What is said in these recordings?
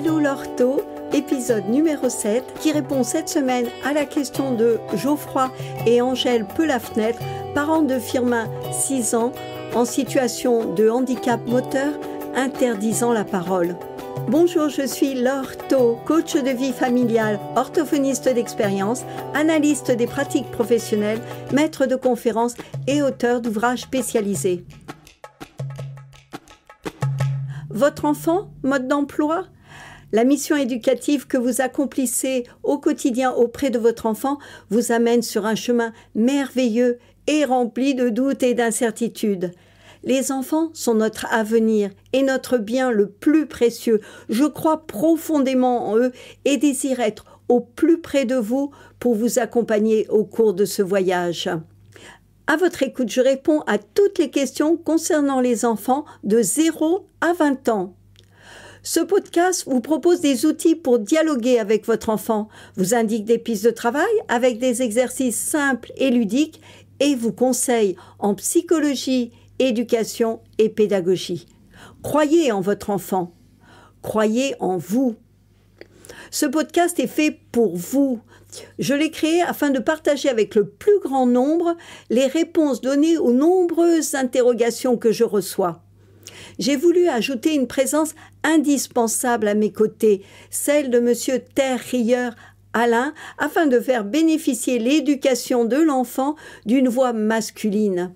Hello l'ortho, épisode numéro 7, qui répond cette semaine à la question de Geoffroy et Angèle Fenêtre, parents de Firmin, 6 ans, en situation de handicap moteur interdisant la parole. Bonjour, je suis l'ortho, coach de vie familiale, orthophoniste d'expérience, analyste des pratiques professionnelles, maître de conférences et auteur d'ouvrages spécialisés. Votre enfant, mode d'emploi, la mission éducative que vous accomplissez au quotidien auprès de votre enfant vous amène sur un chemin merveilleux et rempli de doutes et d'incertitudes. Les enfants sont notre avenir et notre bien le plus précieux. Je crois profondément en eux et désire être au plus près de vous pour vous accompagner au cours de ce voyage. À votre écoute, je réponds à toutes les questions concernant les enfants de 0 à 20 ans. Ce podcast vous propose des outils pour dialoguer avec votre enfant, vous indique des pistes de travail avec des exercices simples et ludiques et vous conseille en psychologie, éducation et pédagogie. Croyez en votre enfant. Croyez en vous. Ce podcast est fait pour vous. Je l'ai créé afin de partager avec le plus grand nombre les réponses données aux nombreuses interrogations que je reçois. J'ai voulu ajouter une présence indispensable à mes côtés, celle de M. Terre Rieur Alain, afin de faire bénéficier l'éducation de l'enfant d'une voix masculine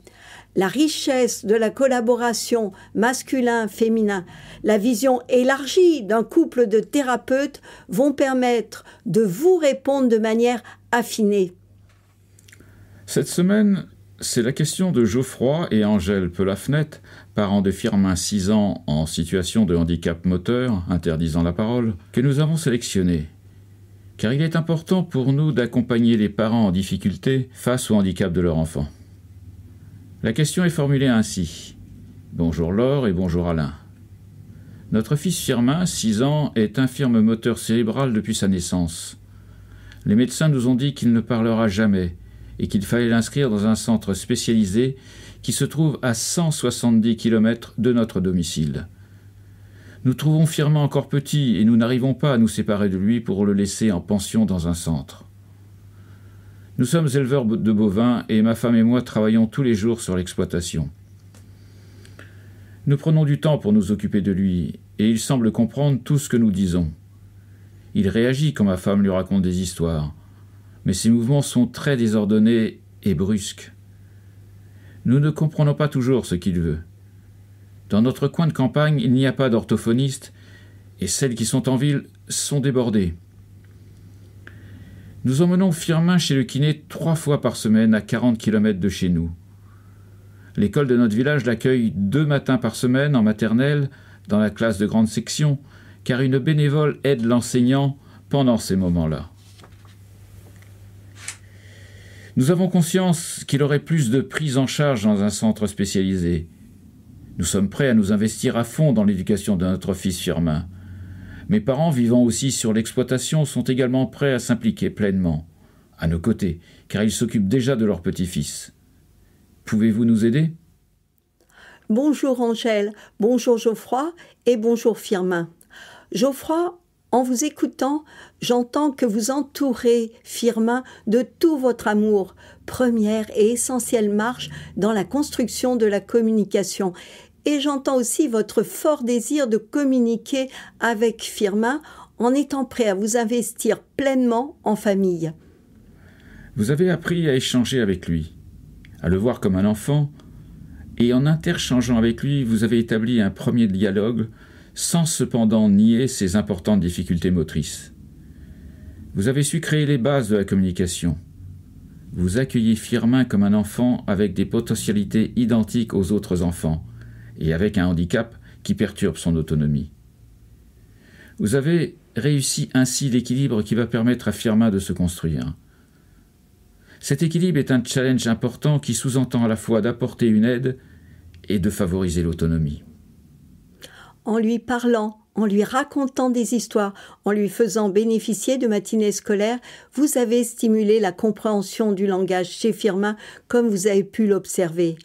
la richesse de la collaboration masculin-féminin, la vision élargie d'un couple de thérapeutes vont permettre de vous répondre de manière affinée. Cette semaine, c'est la question de Geoffroy et Angèle Pelafnette, parents de Firmin 6 ans en situation de handicap moteur, interdisant la parole, que nous avons sélectionnée. Car il est important pour nous d'accompagner les parents en difficulté face au handicap de leur enfant. La question est formulée ainsi. Bonjour Laure et bonjour Alain. Notre fils Firmin, 6 ans, est infirme moteur cérébral depuis sa naissance. Les médecins nous ont dit qu'il ne parlera jamais, et qu'il fallait l'inscrire dans un centre spécialisé qui se trouve à 170 km de notre domicile. Nous trouvons Firmin encore petit et nous n'arrivons pas à nous séparer de lui pour le laisser en pension dans un centre. Nous sommes éleveurs de bovins et ma femme et moi travaillons tous les jours sur l'exploitation. Nous prenons du temps pour nous occuper de lui et il semble comprendre tout ce que nous disons. Il réagit quand ma femme lui raconte des histoires mais ses mouvements sont très désordonnés et brusques. Nous ne comprenons pas toujours ce qu'il veut. Dans notre coin de campagne, il n'y a pas d'orthophoniste, et celles qui sont en ville sont débordées. Nous emmenons Firmin chez le kiné trois fois par semaine à 40 km de chez nous. L'école de notre village l'accueille deux matins par semaine en maternelle, dans la classe de grande section, car une bénévole aide l'enseignant pendant ces moments-là. Nous avons conscience qu'il aurait plus de prise en charge dans un centre spécialisé. Nous sommes prêts à nous investir à fond dans l'éducation de notre fils Firmin. Mes parents vivant aussi sur l'exploitation sont également prêts à s'impliquer pleinement, à nos côtés, car ils s'occupent déjà de leur petit-fils. Pouvez-vous nous aider Bonjour Angèle, bonjour Geoffroy et bonjour Firmin. Geoffroy en vous écoutant, j'entends que vous entourez, Firmin, de tout votre amour. Première et essentielle marche dans la construction de la communication. Et j'entends aussi votre fort désir de communiquer avec Firmin en étant prêt à vous investir pleinement en famille. Vous avez appris à échanger avec lui, à le voir comme un enfant, et en interchangeant avec lui, vous avez établi un premier dialogue sans cependant nier ses importantes difficultés motrices. Vous avez su créer les bases de la communication. Vous accueillez Firmin comme un enfant avec des potentialités identiques aux autres enfants et avec un handicap qui perturbe son autonomie. Vous avez réussi ainsi l'équilibre qui va permettre à Firmin de se construire. Cet équilibre est un challenge important qui sous-entend à la fois d'apporter une aide et de favoriser l'autonomie en lui parlant, en lui racontant des histoires, en lui faisant bénéficier de matinées scolaires, vous avez stimulé la compréhension du langage chez Firmin comme vous avez pu l'observer.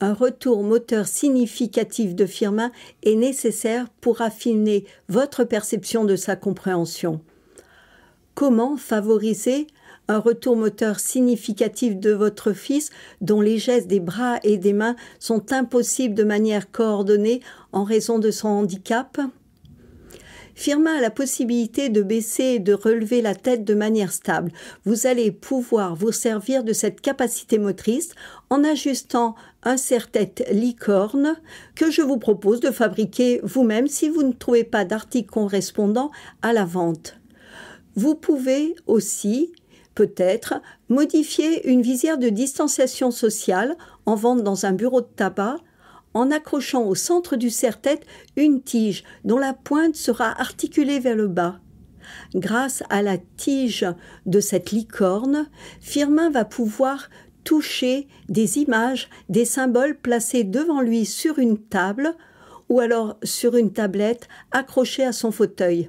Un retour moteur significatif de Firmin est nécessaire pour affiner votre perception de sa compréhension. Comment favoriser un retour moteur significatif de votre fils dont les gestes des bras et des mains sont impossibles de manière coordonnée en raison de son handicap Firma a la possibilité de baisser et de relever la tête de manière stable. Vous allez pouvoir vous servir de cette capacité motrice en ajustant un serre-tête licorne que je vous propose de fabriquer vous-même si vous ne trouvez pas d'article correspondant à la vente. Vous pouvez aussi peut-être modifier une visière de distanciation sociale en vente dans un bureau de tabac en accrochant au centre du serre-tête une tige dont la pointe sera articulée vers le bas. Grâce à la tige de cette licorne, Firmin va pouvoir toucher des images, des symboles placés devant lui sur une table ou alors sur une tablette accrochée à son fauteuil.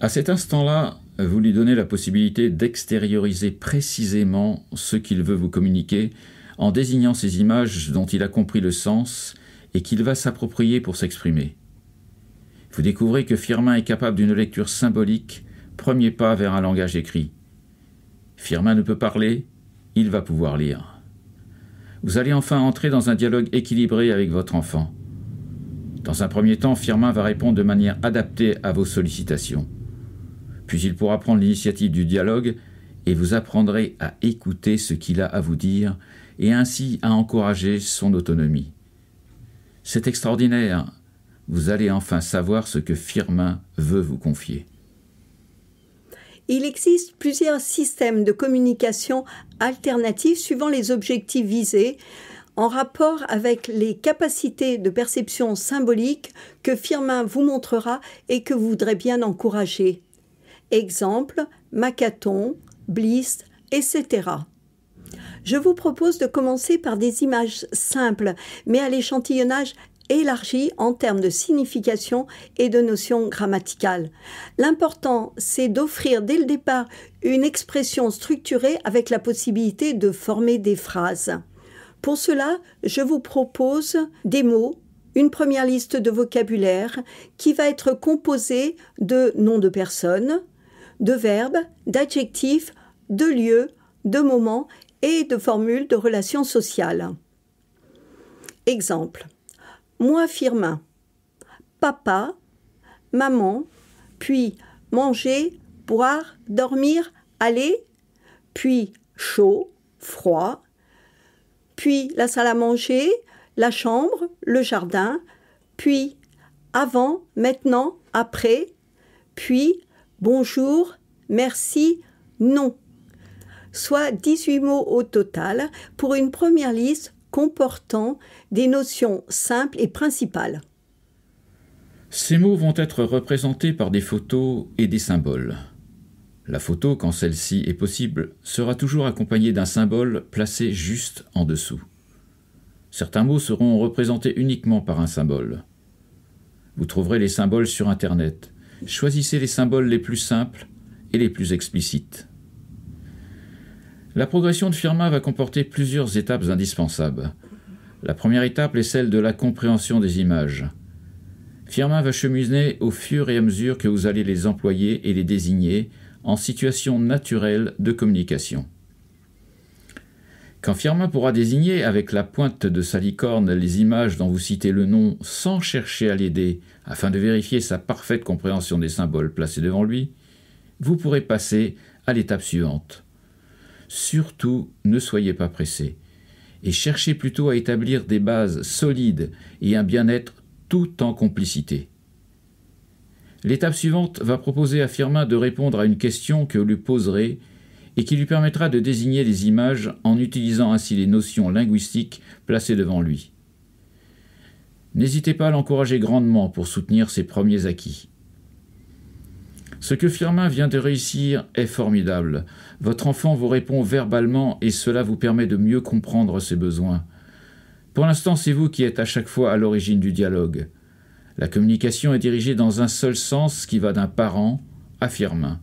À cet instant-là, vous lui donnez la possibilité d'extérioriser précisément ce qu'il veut vous communiquer en désignant ces images dont il a compris le sens et qu'il va s'approprier pour s'exprimer. Vous découvrez que Firmin est capable d'une lecture symbolique, premier pas vers un langage écrit. Firmin ne peut parler, il va pouvoir lire. Vous allez enfin entrer dans un dialogue équilibré avec votre enfant. Dans un premier temps, Firmin va répondre de manière adaptée à vos sollicitations. Puis il pourra prendre l'initiative du dialogue et vous apprendrez à écouter ce qu'il a à vous dire et ainsi à encourager son autonomie. C'est extraordinaire. Vous allez enfin savoir ce que Firmin veut vous confier. Il existe plusieurs systèmes de communication alternatifs suivant les objectifs visés en rapport avec les capacités de perception symbolique que Firmin vous montrera et que vous voudrez bien encourager exemple macathons, Bliss, etc. Je vous propose de commencer par des images simples, mais à l'échantillonnage élargi en termes de signification et de notions grammaticales. L'important, c'est d'offrir dès le départ une expression structurée avec la possibilité de former des phrases. Pour cela, je vous propose des mots, une première liste de vocabulaire qui va être composée de noms de personnes, de verbes, d'adjectifs, de lieux, de moments et de formules de relations sociales. Exemple. Moi Firmin. Papa, maman, puis manger, boire, dormir, aller, puis chaud, froid, puis la salle à manger, la chambre, le jardin, puis avant, maintenant, après, puis bonjour, merci, non. Soit 18 mots au total pour une première liste comportant des notions simples et principales. Ces mots vont être représentés par des photos et des symboles. La photo, quand celle-ci est possible, sera toujours accompagnée d'un symbole placé juste en dessous. Certains mots seront représentés uniquement par un symbole. Vous trouverez les symboles sur Internet choisissez les symboles les plus simples et les plus explicites. La progression de Firma va comporter plusieurs étapes indispensables. La première étape est celle de la compréhension des images. Firma va cheminer au fur et à mesure que vous allez les employer et les désigner en situation naturelle de communication. Quand Firmin pourra désigner avec la pointe de sa licorne les images dont vous citez le nom sans chercher à l'aider, afin de vérifier sa parfaite compréhension des symboles placés devant lui, vous pourrez passer à l'étape suivante. Surtout, ne soyez pas pressé, et cherchez plutôt à établir des bases solides et un bien-être tout en complicité. L'étape suivante va proposer à Firmin de répondre à une question que lui poserez et qui lui permettra de désigner les images en utilisant ainsi les notions linguistiques placées devant lui. N'hésitez pas à l'encourager grandement pour soutenir ses premiers acquis. Ce que Firmin vient de réussir est formidable. Votre enfant vous répond verbalement et cela vous permet de mieux comprendre ses besoins. Pour l'instant, c'est vous qui êtes à chaque fois à l'origine du dialogue. La communication est dirigée dans un seul sens qui va d'un parent à Firmin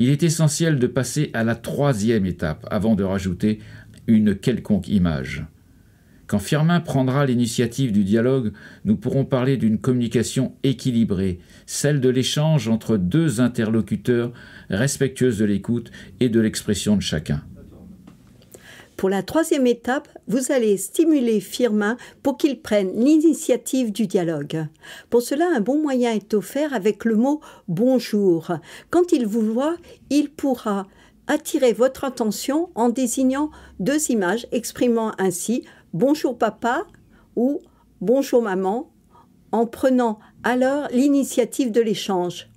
il est essentiel de passer à la troisième étape avant de rajouter une quelconque image. Quand Firmin prendra l'initiative du dialogue, nous pourrons parler d'une communication équilibrée, celle de l'échange entre deux interlocuteurs respectueuse de l'écoute et de l'expression de chacun. Pour la troisième étape, vous allez stimuler Firmin pour qu'il prenne l'initiative du dialogue. Pour cela, un bon moyen est offert avec le mot bonjour. Quand il vous voit, il pourra attirer votre attention en désignant deux images exprimant ainsi bonjour papa ou bonjour maman en prenant alors l'initiative de l'échange.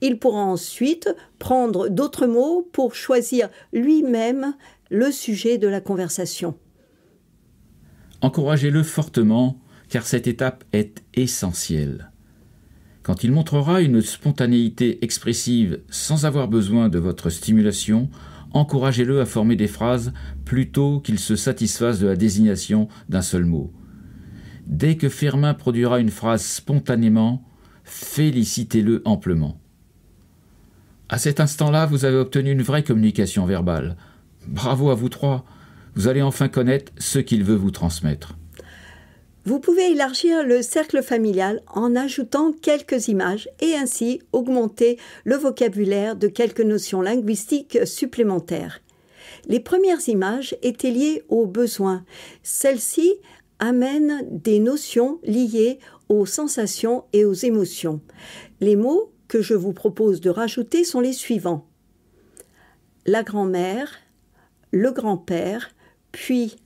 Il pourra ensuite prendre d'autres mots pour choisir lui-même le sujet de la conversation. Encouragez-le fortement, car cette étape est essentielle. Quand il montrera une spontanéité expressive sans avoir besoin de votre stimulation, encouragez-le à former des phrases plutôt qu'il se satisfasse de la désignation d'un seul mot. Dès que Firmin produira une phrase spontanément, félicitez-le amplement. À cet instant-là, vous avez obtenu une vraie communication verbale, Bravo à vous trois. Vous allez enfin connaître ce qu'il veut vous transmettre. Vous pouvez élargir le cercle familial en ajoutant quelques images et ainsi augmenter le vocabulaire de quelques notions linguistiques supplémentaires. Les premières images étaient liées aux besoins. Celles-ci amènent des notions liées aux sensations et aux émotions. Les mots que je vous propose de rajouter sont les suivants. La grand-mère, le grand-père, puis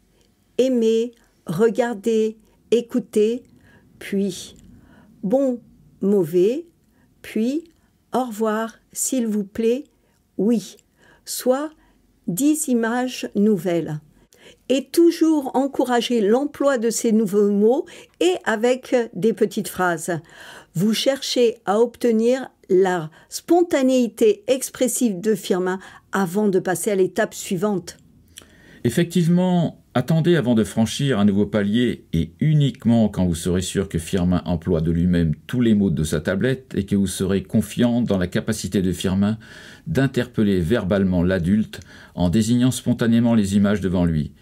aimer, regarder, écouter, puis bon, mauvais, puis au revoir, s'il vous plaît, oui, soit dix images nouvelles. Et toujours encourager l'emploi de ces nouveaux mots et avec des petites phrases. Vous cherchez à obtenir la spontanéité expressive de Firmin avant de passer à l'étape suivante. Effectivement, attendez avant de franchir un nouveau palier et uniquement quand vous serez sûr que Firmin emploie de lui-même tous les mots de sa tablette et que vous serez confiant dans la capacité de Firmin d'interpeller verbalement l'adulte en désignant spontanément les images devant lui.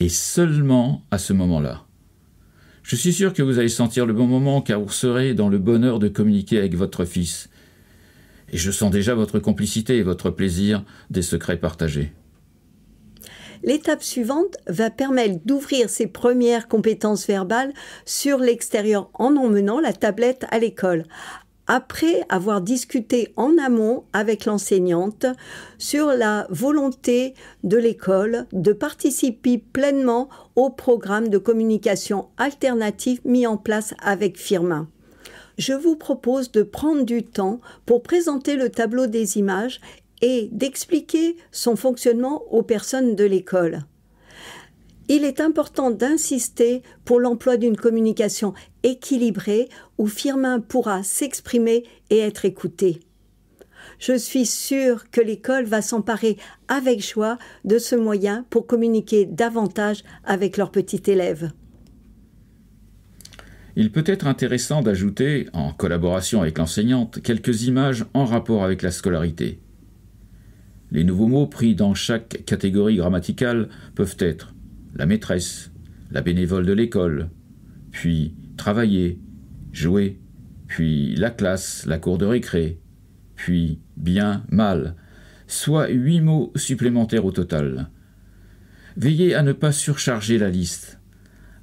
Et seulement à ce moment-là. Je suis sûr que vous allez sentir le bon moment car vous serez dans le bonheur de communiquer avec votre fils. Et je sens déjà votre complicité et votre plaisir des secrets partagés. L'étape suivante va permettre d'ouvrir ses premières compétences verbales sur l'extérieur en emmenant la tablette à l'école après avoir discuté en amont avec l'enseignante sur la volonté de l'école de participer pleinement au programme de communication alternative mis en place avec Firmin je vous propose de prendre du temps pour présenter le tableau des images et d'expliquer son fonctionnement aux personnes de l'école il est important d'insister pour l'emploi d'une communication équilibrée où Firmin pourra s'exprimer et être écouté. Je suis sûre que l'école va s'emparer avec joie de ce moyen pour communiquer davantage avec leurs petits élèves. Il peut être intéressant d'ajouter, en collaboration avec l'enseignante, quelques images en rapport avec la scolarité. Les nouveaux mots pris dans chaque catégorie grammaticale peuvent être la maîtresse, la bénévole de l'école, puis travailler, jouer, puis la classe, la cour de récré, puis bien, mal, soit huit mots supplémentaires au total. Veillez à ne pas surcharger la liste.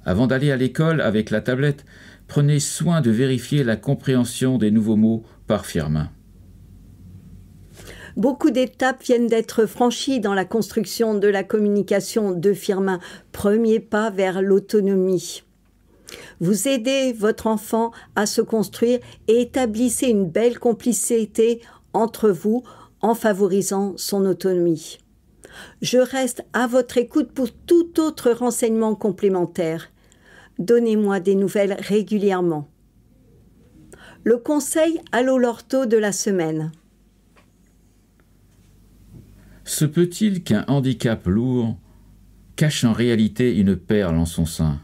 Avant d'aller à l'école avec la tablette, prenez soin de vérifier la compréhension des nouveaux mots par firme. Beaucoup d'étapes viennent d'être franchies dans la construction de la communication de Firmin. Premier pas vers l'autonomie. Vous aidez votre enfant à se construire et établissez une belle complicité entre vous en favorisant son autonomie. Je reste à votre écoute pour tout autre renseignement complémentaire. Donnez-moi des nouvelles régulièrement. Le conseil à l'orto de la semaine. Se peut-il qu'un handicap lourd cache en réalité une perle en son sein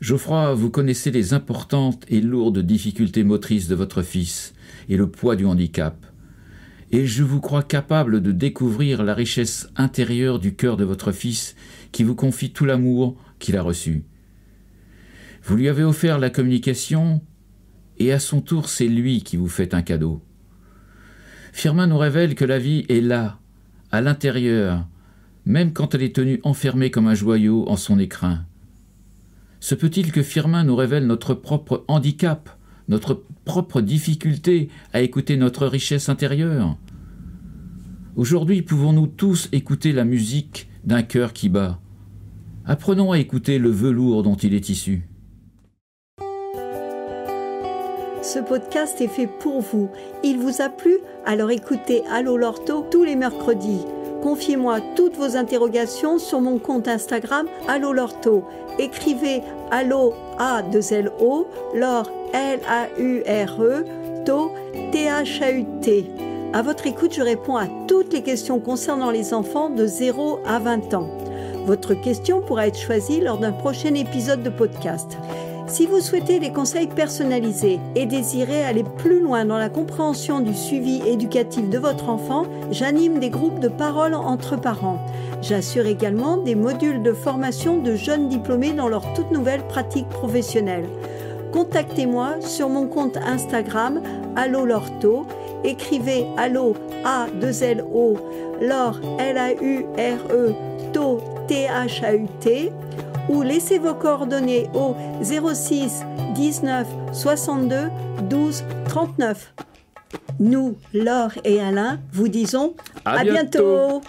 Geoffroy, vous connaissez les importantes et lourdes difficultés motrices de votre fils et le poids du handicap, et je vous crois capable de découvrir la richesse intérieure du cœur de votre fils qui vous confie tout l'amour qu'il a reçu. Vous lui avez offert la communication, et à son tour c'est lui qui vous fait un cadeau. Firmin nous révèle que la vie est là, à l'intérieur, même quand elle est tenue enfermée comme un joyau en son écrin. Se peut-il que Firmin nous révèle notre propre handicap, notre propre difficulté à écouter notre richesse intérieure Aujourd'hui, pouvons-nous tous écouter la musique d'un cœur qui bat Apprenons à écouter le velours dont il est issu. Ce podcast est fait pour vous. Il vous a plu Alors écoutez Allo Lorto tous les mercredis. Confiez-moi toutes vos interrogations sur mon compte Instagram Allo Lorto. Écrivez Allo A 2 L O Lor L A U R E To T H A U T. À votre écoute, je réponds à toutes les questions concernant les enfants de 0 à 20 ans. Votre question pourra être choisie lors d'un prochain épisode de podcast. Si vous souhaitez des conseils personnalisés et désirez aller plus loin dans la compréhension du suivi éducatif de votre enfant, j'anime des groupes de parole entre parents. J'assure également des modules de formation de jeunes diplômés dans leur toute nouvelle pratique professionnelle. Contactez-moi sur mon compte Instagram Allo Écrivez Allo A 2 L O Lor L A U R E T T H A U T ou laissez vos coordonnées au 06 19 62 12 39. Nous, Laure et Alain, vous disons à, bientôt.